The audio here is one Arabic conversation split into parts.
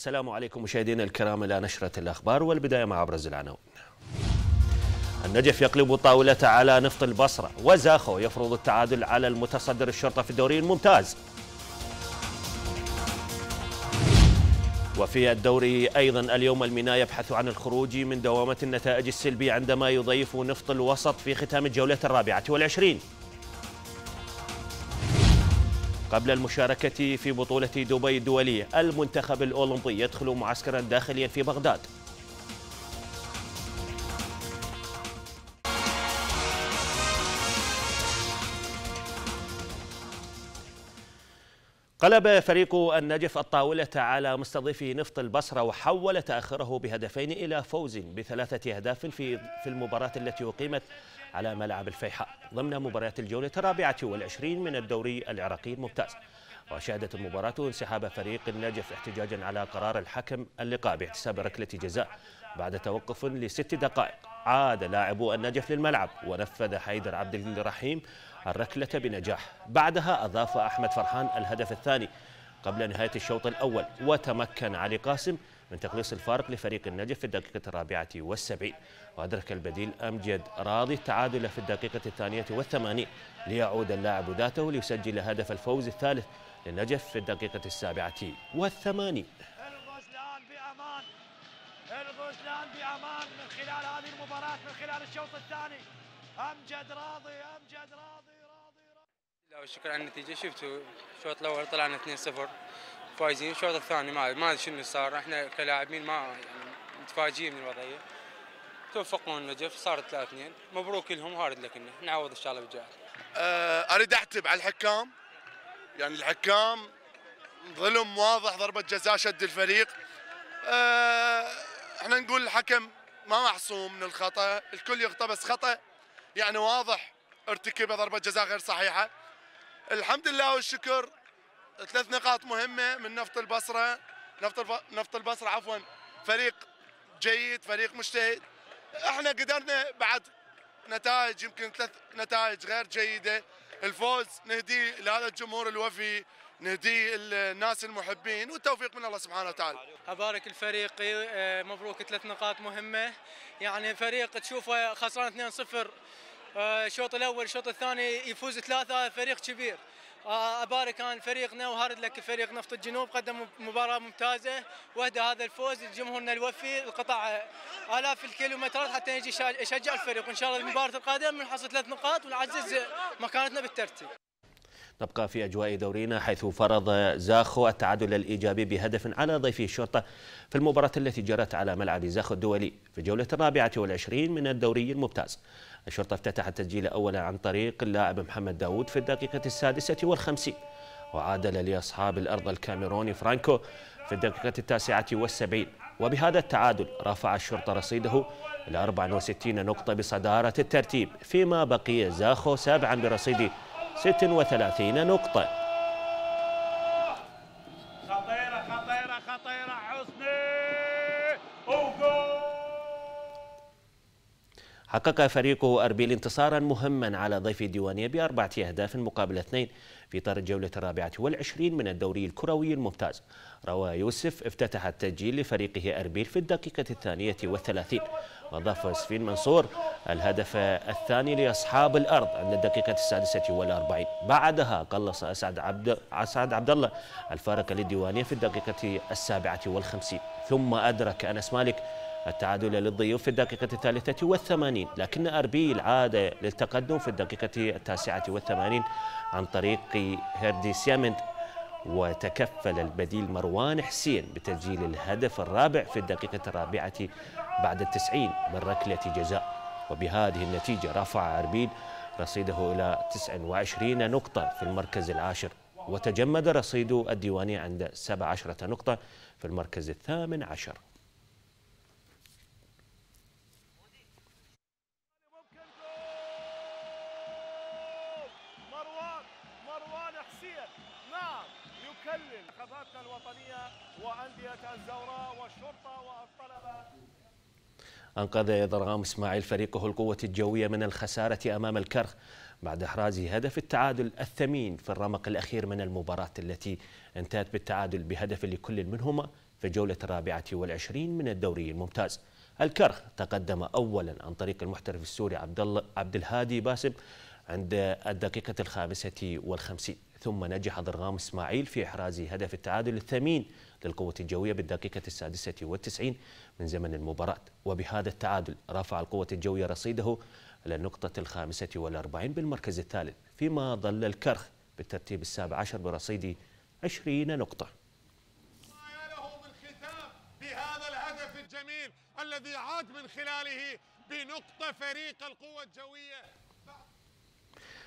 السلام عليكم مشاهدينا الكرام إلى نشرة الأخبار والبداية مع أبرز العناوين النجف يقلب الطاوله على نفط البصرة وزاخو يفرض التعادل على المتصدر الشرطة في الدوري الممتاز وفي الدوري أيضا اليوم الميناء يبحث عن الخروج من دوامة النتائج السلبية عندما يضيف نفط الوسط في ختام الجولة الرابعة والعشرين قبل المشاركة في بطولة دبي الدولية المنتخب الأولمبي يدخل معسكرا داخليا في بغداد قلب فريق النجف الطاولة على مستضيف نفط البصرة وحول تأخره بهدفين إلى فوز بثلاثة أهداف في في المباراة التي أقيمت على ملعب الفيحاء ضمن مباريات الجولة الرابعة والعشرين من الدوري العراقي الممتاز وشهدت المباراة انسحاب فريق النجف احتجاجا على قرار الحكم اللقاء باحتساب ركلة جزاء بعد توقف لست دقائق عاد لاعبو النجف للملعب ونفذ حيدر عبد الرحيم الركلة بنجاح بعدها أضاف أحمد فرحان الهدف الثاني قبل نهاية الشوط الأول وتمكن علي قاسم من تقليص الفارق لفريق النجف في الدقيقة الرابعة والسبعين وأدرك البديل أمجد راضي التعادل في الدقيقة الثانية والثمانين ليعود اللاعب ذاته ليسجل هدف الفوز الثالث للنجف في الدقيقة السابعة والثمانين الغزلان بأمان الغزلان بأمان من خلال هذه المباراة من خلال الشوط الثاني أمجد راضي أمجد راضي راضي, راضي. لا والشكر على النتيجة شفتوا الشوط الأول طلعنا 2-0 فايزين الشوط الثاني ما ما ادري شنو صار احنا كلاعبين ما يعني متفاجئين من الوضعيه توفقوا النجف صارت 3 2 مبروك لهم هارد لكنا نعوض ان شاء الله بالجاي أه اريد اعتب على الحكام يعني الحكام ظلم واضح ضربه جزاء شد الفريق أه احنا نقول الحكم ما معصوم من الخطا الكل يخطا بس خطا يعني واضح ارتكب ضربه جزاء غير صحيحه الحمد لله والشكر ثلاث نقاط مهمه من نفط البصره نفط نفط البصره عفوا فريق جيد فريق مجتهد احنا قدرنا بعد نتائج يمكن ثلاث نتائج غير جيده الفوز نهديه لهذا الجمهور الوفي نهديه الناس المحبين والتوفيق من الله سبحانه وتعالى أبارك الفريق إيه، مبروك ثلاث نقاط مهمة يعني فريق تشوفه خسران 2-0 آه، الشوط الأول الشوط الثاني يفوز ثلاثة فريق كبير آه، ابارك انا فريقنا وهارد لك فريق نفط الجنوب قدم مباراه ممتازه واهدى هذا الفوز لجمهورنا الوفي القطاع الاف الكيلومترات حتى يجي يشجع الفريق وان شاء الله المباراه القادمه بنحصل ثلاث نقاط ونعزز مكانتنا بالترتيب نبقى في أجواء دورينا حيث فرض زاخو التعادل الإيجابي بهدف على ضيفي الشرطة في المباراة التي جرت على ملعب زاخو الدولي في الجولة الرابعة والعشرين من الدوري الممتاز الشرطة افتتح التسجيل أولا عن طريق اللاعب محمد داوود في الدقيقة السادسة والخمسين وعادل لأصحاب الأرض الكاميروني فرانكو في الدقيقة التاسعة والسبعين وبهذا التعادل رفع الشرطة رصيده إلى 64 نقطة بصدارة الترتيب فيما بقي زاخو سابعا برصيد 36 نقطة حقق فريقه أربيل انتصارا مهما على ضيف ديوانية بأربعة أهداف مقابل اثنين في طار الجولة الرابعة والعشرين من الدوري الكروي الممتاز روى يوسف افتتح التسجيل لفريقه أربيل في الدقيقة الثانية والثلاثين وأضاف سفين منصور الهدف الثاني لأصحاب الأرض عند الدقيقة السادسة والأربعين بعدها قلص أسعد عبد أسعد عبد الله الفارق للديوانية في الدقيقة السابعة والخمسين ثم أدرك أنس مالك التعادل للضيوف في الدقيقة الثالثة والثمانين لكن أربيل عاد للتقدم في الدقيقة التاسعة والثمانين عن طريق هيردي سيامنت وتكفل البديل مروان حسين بتسجيل الهدف الرابع في الدقيقة الرابعة بعد التسعين من ركلة جزاء وبهذه النتيجة رفع أربيل رصيده إلى 29 نقطة في المركز العاشر وتجمد رصيد الديواني عند 17 نقطة في المركز الثامن عشر الرئيسية نعم يكلم خبراتنا الوطنية وأندية الزوراء والشرطة والطلبة أنقذ ضرغام إسماعيل فريقه القوة الجوية من الخسارة أمام الكرخ بعد إحراز هدف التعادل الثمين في الرمق الأخير من المباراة التي انتهت بالتعادل بهدف لكل منهما في الجولة الرابعة والعشرين من الدوري الممتاز الكرخ تقدم أولا عن طريق المحترف السوري عبد, عبد الهادي باسم عند الدقيقة الخامسة والخمسين ثم نجح ضرغام اسماعيل في إحراز هدف التعادل الثمين للقوة الجوية بالدقيقة السادسة والتسعين من زمن المباراة وبهذا التعادل رفع القوة الجوية رصيده إلى النقطة الخامسة والأربعين بالمركز الثالث فيما ظل الكرخ بالترتيب السابع عشر برصيد 20 نقطة بهذا الهدف الجميل الذي عاد من خلاله بنقطة فريق القوة الجوية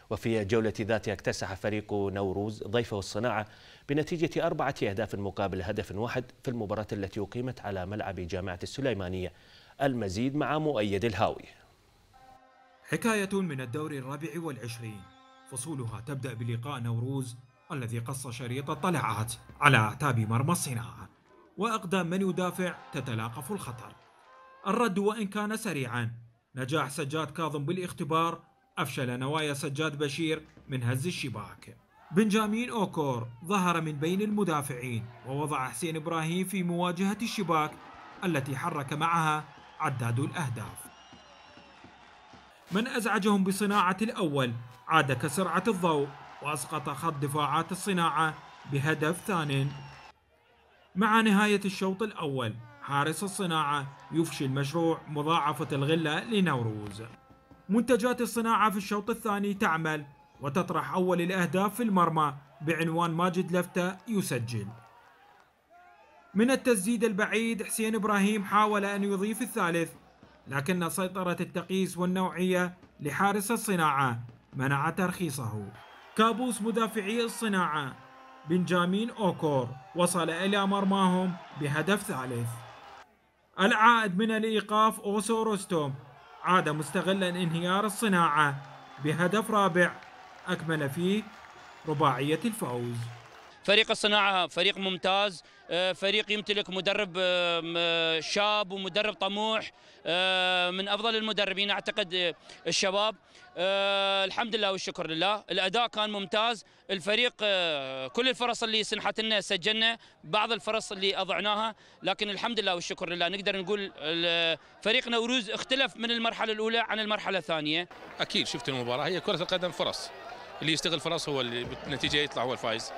وفي جولة ذاتها اكتسح فريق نوروز ضيفه الصناعة بنتيجة أربعة أهداف مقابل هدف واحد في المباراة التي أقيمت على ملعب جامعة السليمانية المزيد مع مؤيد الهاوي حكاية من الدور الرابع والعشرين فصولها تبدأ بلقاء نوروز الذي قص شريط الطلعات على أعتاب مرمى الصناعة وأقدام من يدافع تتلاقف الخطر الرد وإن كان سريعا نجاح سجاد كاظم بالاختبار أفشل نوايا سجاد بشير من هز الشباك بنجامين أوكور ظهر من بين المدافعين ووضع حسين إبراهيم في مواجهة الشباك التي حرك معها عداد الأهداف من أزعجهم بصناعة الأول عاد كسرعة الضوء وأسقط خط دفاعات الصناعة بهدف ثان مع نهاية الشوط الأول حارس الصناعة يفشي المشروع مضاعفة الغلة لنوروز منتجات الصناعة في الشوط الثاني تعمل وتطرح أول الأهداف في المرمى بعنوان ماجد لفتة يسجل من التسديد البعيد حسين إبراهيم حاول أن يضيف الثالث لكن سيطرة التقيس والنوعية لحارس الصناعة منع ترخيصه كابوس مدافعي الصناعة بنجامين أوكور وصل إلى مرماهم بهدف ثالث العائد من الإيقاف أوسو روستوم عاد مستغلا انهيار الصناعة بهدف رابع أكمل فيه رباعية الفوز فريق الصناعه فريق ممتاز آه، فريق يمتلك مدرب آه، آه، شاب ومدرب طموح من افضل المدربين اعتقد الشباب الحمد لله والشكر لله الاداء كان ممتاز الفريق كل الفرص اللي سنحت لنا سجلنا بعض الفرص اللي اضعناها لكن الحمد لله والشكر لله نقدر نقول فريق نوروز اختلف من المرحله الاولى عن المرحله الثانيه اكيد شفت المباراه هي كره القدم فرص اللي يستغل فرص هو اللي بالنتيجه يطلع هو الفائز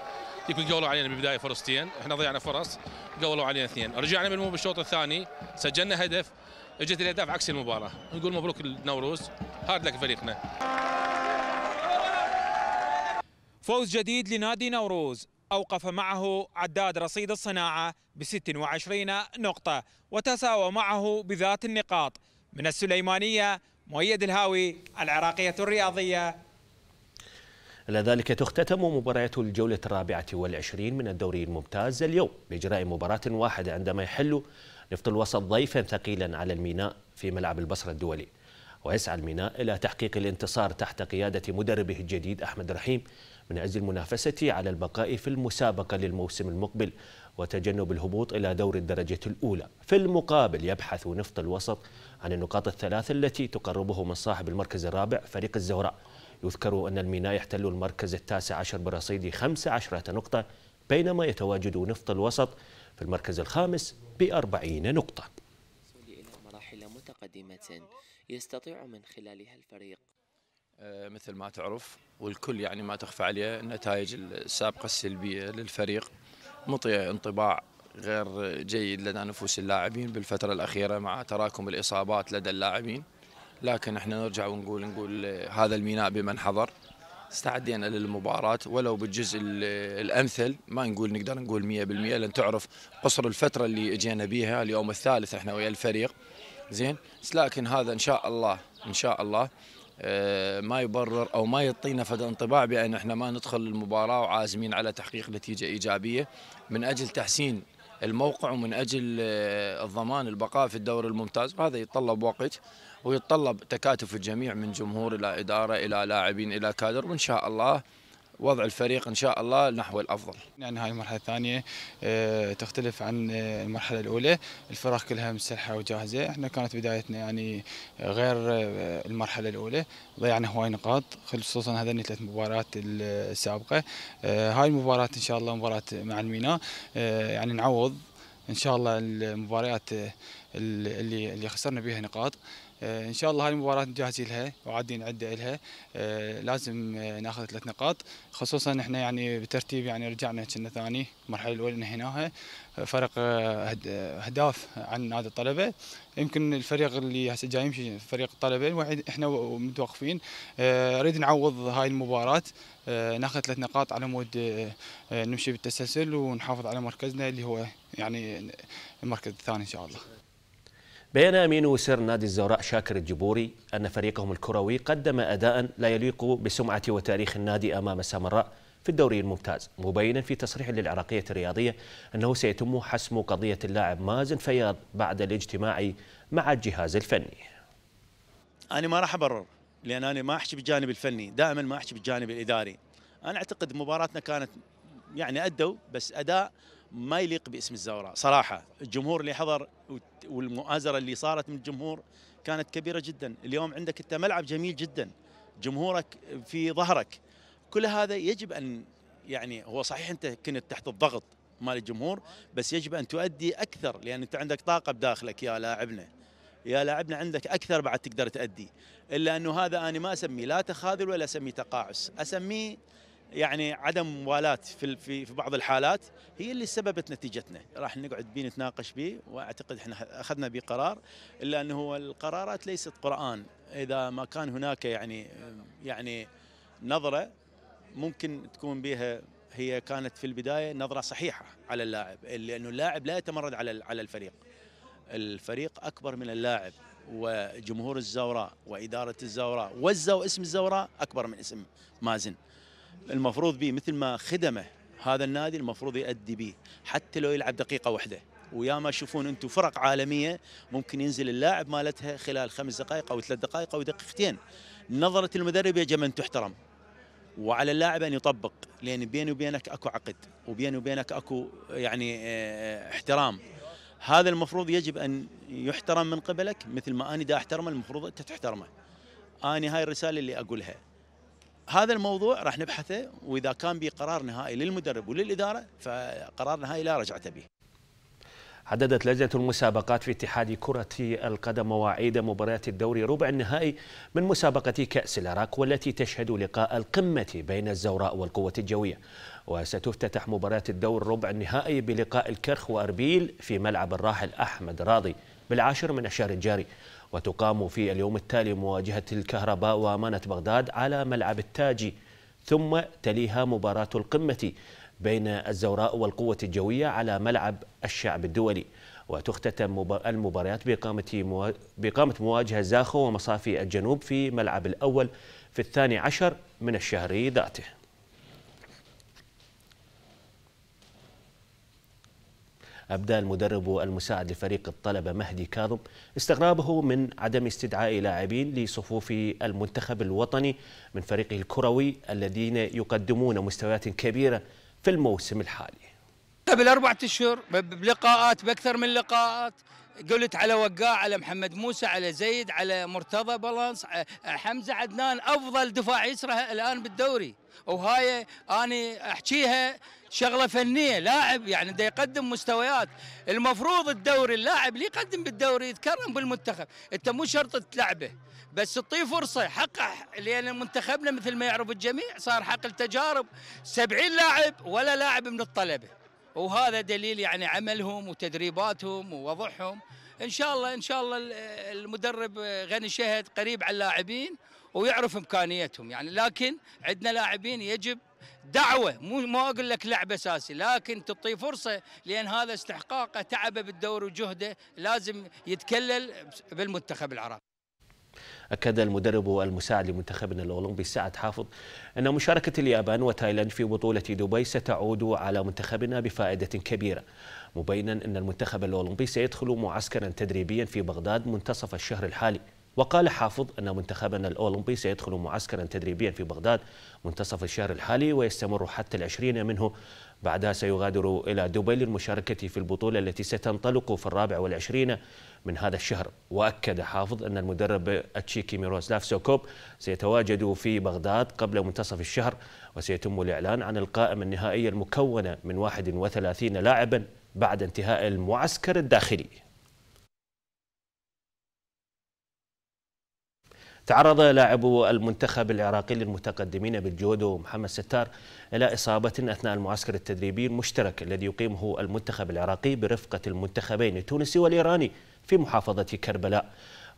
يمكن قولوا علينا بالبدايه فرصتين احنا ضيعنا فرص قولوا علينا اثنين رجعنا بالمو بالشوط الثاني سجلنا هدف اجت الاهداف عكس المباراه نقول مبروك النوروز هارد لك فريقنا فوز جديد لنادي نوروز أوقف معه عداد رصيد الصناعة ب 26 نقطة وتساوى معه بذات النقاط من السليمانية مؤيد الهاوي العراقية الرياضية إلى ذلك تختتم مباريات الجولة الرابعة والعشرين من الدوري الممتاز اليوم بإجراء مباراة واحدة عندما يحل نفط الوسط ضيفا ثقيلا على الميناء في ملعب البصرة الدولي ويسعى الميناء إلى تحقيق الانتصار تحت قيادة مدربه الجديد أحمد رحيم من أجل المنافسة على البقاء في المسابقة للموسم المقبل وتجنب الهبوط إلى دور الدرجة الأولى في المقابل يبحث نفط الوسط عن النقاط الثلاثة التي تقربه من صاحب المركز الرابع فريق الزهراء يذكر أن الميناء يحتل المركز التاسع عشر برصيد 15 نقطة بينما يتواجد نفط الوسط في المركز الخامس بأربعين نقطة إلى مراحل متقدمة يستطيع من خلالها الفريق آه، مثل ما تعرف والكل يعني ما تخفى عليه النتائج السابقة السلبية للفريق مطية انطباع غير جيد لدى نفوس اللاعبين بالفترة الأخيرة مع تراكم الإصابات لدى اللاعبين لكن احنا نرجع ونقول نقول هذا الميناء بمن حضر استعدينا للمباراة ولو بالجزء الأمثل ما نقول نقدر نقول 100% لأن تعرف قصر الفترة اللي اجينا بيها اليوم الثالث احنا ويا الفريق زين لكن هذا إن شاء الله إن شاء الله آه، ما يبرر او ما يعطينا فد انطباع بان احنا ما ندخل المباراه وعازمين على تحقيق نتيجه ايجابيه من اجل تحسين الموقع ومن اجل آه، الضمان البقاء في الدوري الممتاز وهذا يتطلب وقت ويتطلب تكاتف الجميع من جمهور الى اداره الى لاعبين الى كادر وان شاء الله وضع الفريق ان شاء الله نحو الافضل. يعني هاي المرحله الثانيه آه، تختلف عن آه، المرحله الاولى، الفرق كلها مسلحه وجاهزه، احنا كانت بدايتنا يعني غير آه، المرحله الاولى، ضيعنا هواي نقاط خصوصا هذني ثلاث مباريات السابقه، هاي المباراه ان شاء الله مباراه مع الميناء يعني نعوض ان شاء الله المباريات اللي اللي خسرنا بها نقاط ان شاء الله هاي المباراه جاهزين لها وعادين عده لها آه، لازم آه، ناخذ ثلاث نقاط خصوصا احنا يعني بترتيب يعني رجعنا كنا ثاني المرحله الاولى انهيناها فرق اهداف آه، عن نادي الطلبه يمكن الفريق اللي هسه جاي يمشي فريق الطلبه الوحيد احنا متوقفين اريد نعوض هاي المباراه ناخذ ثلاث نقاط على مود نمشي بالتسلسل ونحافظ على مركزنا اللي هو يعني المركز الثاني ان شاء الله بين أمين وسر نادي الزوراء شاكر الجبوري أن فريقهم الكروي قدم أداء لا يليق بسمعة وتاريخ النادي أمام سامراء في الدوري الممتاز مبينا في تصريح للعراقية الرياضية أنه سيتم حسم قضية اللاعب مازن فياض بعد الاجتماع مع الجهاز الفني أنا ما راح أبرر لأن أنا ما أحكي بالجانب الفني دائما ما أحكي بالجانب الإداري أنا أعتقد مباراتنا كانت يعني أدوا بس أداء ما يليق باسم الزوراء صراحه الجمهور اللي حضر والمؤازره اللي صارت من الجمهور كانت كبيره جدا اليوم عندك انت ملعب جميل جدا جمهورك في ظهرك كل هذا يجب ان يعني هو صحيح انت كنت تحت الضغط مال الجمهور بس يجب ان تؤدي اكثر لان انت عندك طاقه بداخلك يا لاعبنا يا لاعبنا عندك اكثر بعد تقدر تؤدي الا انه هذا انا ما اسميه لا تخاذل ولا اسميه تقاعس اسميه يعني عدم موالاة في في بعض الحالات هي اللي سببت نتيجتنا راح نقعد بيه نتناقش به واعتقد احنا اخذنا به قرار الا انه هو القرارات ليست قرآن اذا ما كان هناك يعني يعني نظرة ممكن تكون بها هي كانت في البداية نظرة صحيحة على اللاعب لانه اللاعب لا يتمرد على على الفريق الفريق اكبر من اللاعب وجمهور الزوراء وإدارة الزوراء واسم اسم الزوراء أكبر من اسم مازن المفروض به مثل ما خدمه هذا النادي المفروض يؤدي به حتى لو يلعب دقيقه واحده ويا ما تشوفون انتم فرق عالميه ممكن ينزل اللاعب مالتها خلال خمس دقائق او ثلاث دقائق او دقيقتين نظره المدرب يجب ان تحترم وعلى اللاعب ان يطبق لان بيني وبينك اكو عقد وبيني وبينك اكو يعني آه، احترام هذا المفروض يجب ان يحترم من قبلك مثل ما انا دا احترمه المفروض انت تحترمه انا آه، هاي الرساله اللي اقولها هذا الموضوع راح نبحثه واذا كان به قرار نهائي للمدرب وللاداره فقرار نهائي لا رجعه به. حددت لجنة المسابقات في اتحاد كرة القدم مواعيد مباريات الدوري ربع النهائي من مسابقة كأس العراق والتي تشهد لقاء القمة بين الزوراء والقوة الجوية وستفتتح مباراة الدور ربع النهائي بلقاء الكرخ وأربيل في ملعب الراحل أحمد راضي بالعاشر من الشهر الجاري وتقام في اليوم التالي مواجهة الكهرباء وأمانة بغداد على ملعب التاجي ثم تليها مباراة القمة بين الزوراء والقوة الجوية على ملعب الشعب الدولي وتختتم المباريات بإقامة بإقامة مواجهة زاخو ومصافي الجنوب في ملعب الأول في الثاني عشر من الشهر ذاته أبدى المدرب المساعد لفريق الطلبة مهدي كاظم استغرابه من عدم استدعاء لاعبين لصفوف المنتخب الوطني من فريقه الكروي الذين يقدمون مستويات كبيرة في الموسم الحالي قبل طيب، اربعة أشهر بلقاءات بأكثر من لقاءات قلت على وقاع على محمد موسى على زيد على مرتضى بلانس حمزة عدنان أفضل دفاع يسرى الآن بالدوري وهاي أنا أحكيها شغلة فنية لاعب يعني بده يقدم مستويات المفروض الدوري اللاعب اللي يقدم بالدوري يتكرم بالمنتخب أنت مو شرط تلعبه بس تعطيه فرصة حقه لأن منتخبنا مثل ما يعرف الجميع صار حق التجارب 70 لاعب ولا لاعب من الطلبة وهذا دليل يعني عملهم وتدريباتهم ووضعهم ان شاء الله ان شاء الله المدرب غني شهد قريب على اللاعبين ويعرف امكانيتهم يعني لكن عندنا لاعبين يجب دعوه مو ما اقول لك لعب اساسي لكن تعطيه فرصه لان هذا استحقاقه تعبه بالدور وجهده لازم يتكلل بالمنتخب العراقي. أكد المدرب المساعد لمنتخبنا الأولمبي سعد حافظ أن مشاركة اليابان وتايلاند في بطولة دبي ستعود على منتخبنا بفائدة كبيرة مبينا أن المنتخب الأولمبي سيدخل معسكرا تدريبيا في بغداد منتصف الشهر الحالي وقال حافظ أن منتخبنا الأولمبي سيدخل معسكرا تدريبيا في بغداد منتصف الشهر الحالي ويستمر حتى العشرين منه بعدها سيغادر إلى دبي للمشاركة في البطولة التي ستنطلق في الرابع والعشرين من هذا الشهر وأكد حافظ أن المدرب أتشيكي ميروسلاف سوكوب سيتواجد في بغداد قبل منتصف الشهر وسيتم الإعلان عن القائمة النهائية المكونة من 31 لاعبا بعد انتهاء المعسكر الداخلي تعرض لاعبو المنتخب العراقي للمتقدمين بالجودو محمد ستار إلى إصابة أثناء المعسكر التدريبي المشترك الذي يقيمه المنتخب العراقي برفقة المنتخبين التونسي والإيراني في محافظة كربلاء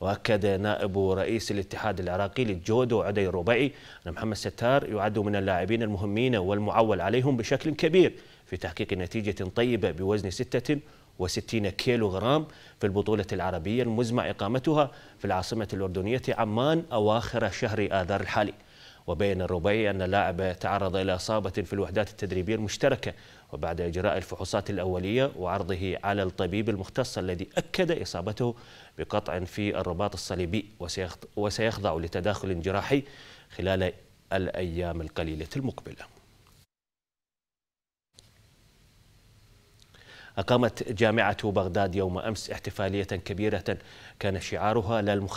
واكد نائب رئيس الاتحاد العراقي للجودو عدي الربيعي ان محمد ستار يعد من اللاعبين المهمين والمعول عليهم بشكل كبير في تحقيق نتيجه طيبه بوزن ستة وستين كيلو غرام في البطولة العربية المزمع إقامتها في العاصمة الأردنية عمان أواخر شهر آذار الحالي وبين الربيع أن اللاعب تعرض إلى إصابة في الوحدات التدريبية المشتركة وبعد إجراء الفحوصات الأولية وعرضه على الطبيب المختص الذي أكد إصابته بقطع في الرباط الصليبي وسيخضع لتداخل جراحي خلال الأيام القليلة المقبلة أقامت جامعة بغداد يوم أمس احتفالية كبيرة كان شعارها لا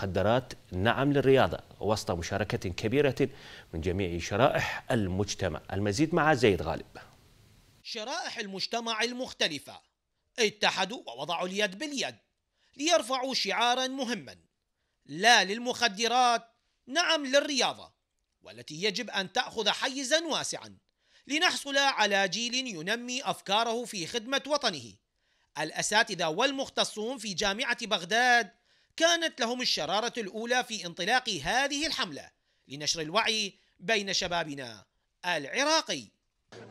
نعم للرياضة وسط مشاركة كبيرة من جميع شرائح المجتمع المزيد مع زيد غالب شرائح المجتمع المختلفة اتحدوا ووضعوا اليد باليد ليرفعوا شعارا مهما لا للمخدرات نعم للرياضة والتي يجب أن تأخذ حيزا واسعا لنحصل على جيل ينمي افكاره في خدمه وطنه. الاساتذه والمختصون في جامعه بغداد كانت لهم الشراره الاولى في انطلاق هذه الحمله لنشر الوعي بين شبابنا العراقي.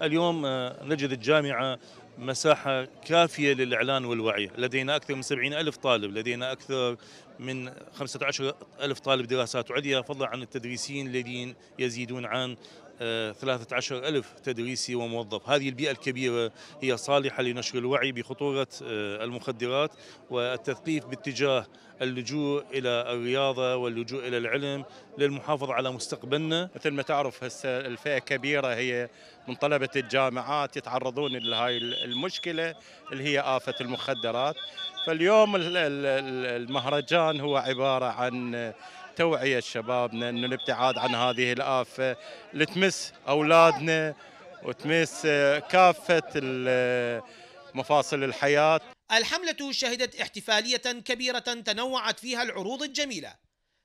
اليوم آه، نجد الجامعه مساحة كافية للإعلان والوعي لدينا أكثر من 70 ألف طالب لدينا أكثر من 15 ألف طالب دراسات عليا فضلا عن التدريسين الذين يزيدون عن 13 ألف تدريسي وموظف هذه البيئة الكبيرة هي صالحة لنشر الوعي بخطورة آه، المخدرات والتثقيف باتجاه اللجوء إلى الرياضة واللجوء إلى العلم للمحافظة على مستقبلنا مثل ما تعرف هسه الفئة كبيرة هي من طلبة الجامعات يتعرضون لهاي المشكلة اللي هي آفة المخدرات فاليوم المهرجان هو عبارة عن توعيه شبابنا انه الابتعاد عن هذه الافه اللي تمس اولادنا وتمس آه، كافه آه، مفاصل الحياه. الحمله شهدت احتفاليه كبيره تنوعت فيها العروض الجميله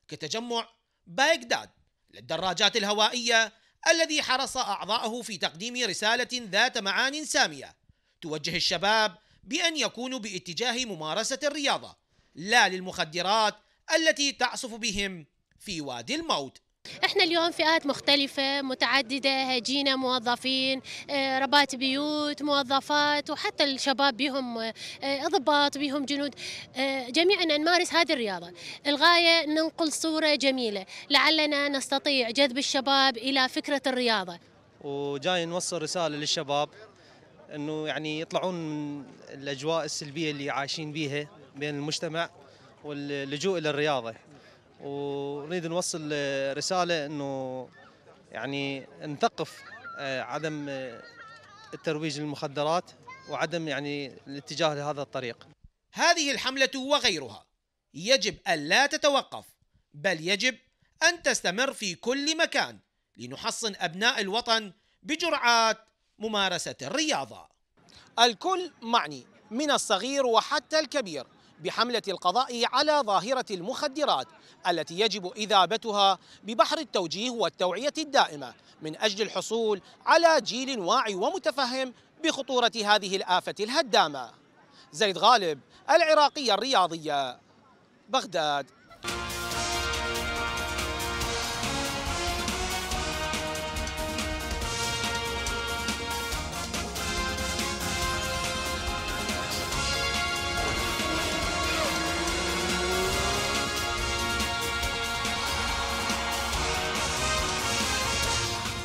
كتجمع بايكداد للدراجات الهوائيه الذي حرص أعضاؤه في تقديم رساله ذات معان ساميه توجه الشباب بان يكونوا باتجاه ممارسه الرياضه لا للمخدرات التي تعصف بهم في وادي الموت احنا اليوم فئات مختلفة متعددة هجينا موظفين آه، ربات بيوت موظفات وحتى الشباب بهم آه، ضباط بهم جنود آه، جميعنا نمارس هذه الرياضة الغاية ننقل صورة جميلة لعلنا نستطيع جذب الشباب إلى فكرة الرياضة وجاي نوصل رسالة للشباب أنه يعني يطلعون من الأجواء السلبية اللي عايشين بيها بين المجتمع واللجوء الى الرياضه ونريد نوصل رساله انه يعني نثقف آه، عدم آه، الترويج للمخدرات وعدم يعني الاتجاه لهذا الطريق هذه الحملة وغيرها يجب أن لا تتوقف بل يجب أن تستمر في كل مكان لنحصن أبناء الوطن بجرعات ممارسة الرياضة الكل معني من الصغير وحتى الكبير بحملة القضاء على ظاهرة المخدرات التي يجب إذابتها ببحر التوجيه والتوعية الدائمة من أجل الحصول على جيل واعي ومتفهم بخطورة هذه الآفة الهدامة زيد غالب العراقية الرياضية بغداد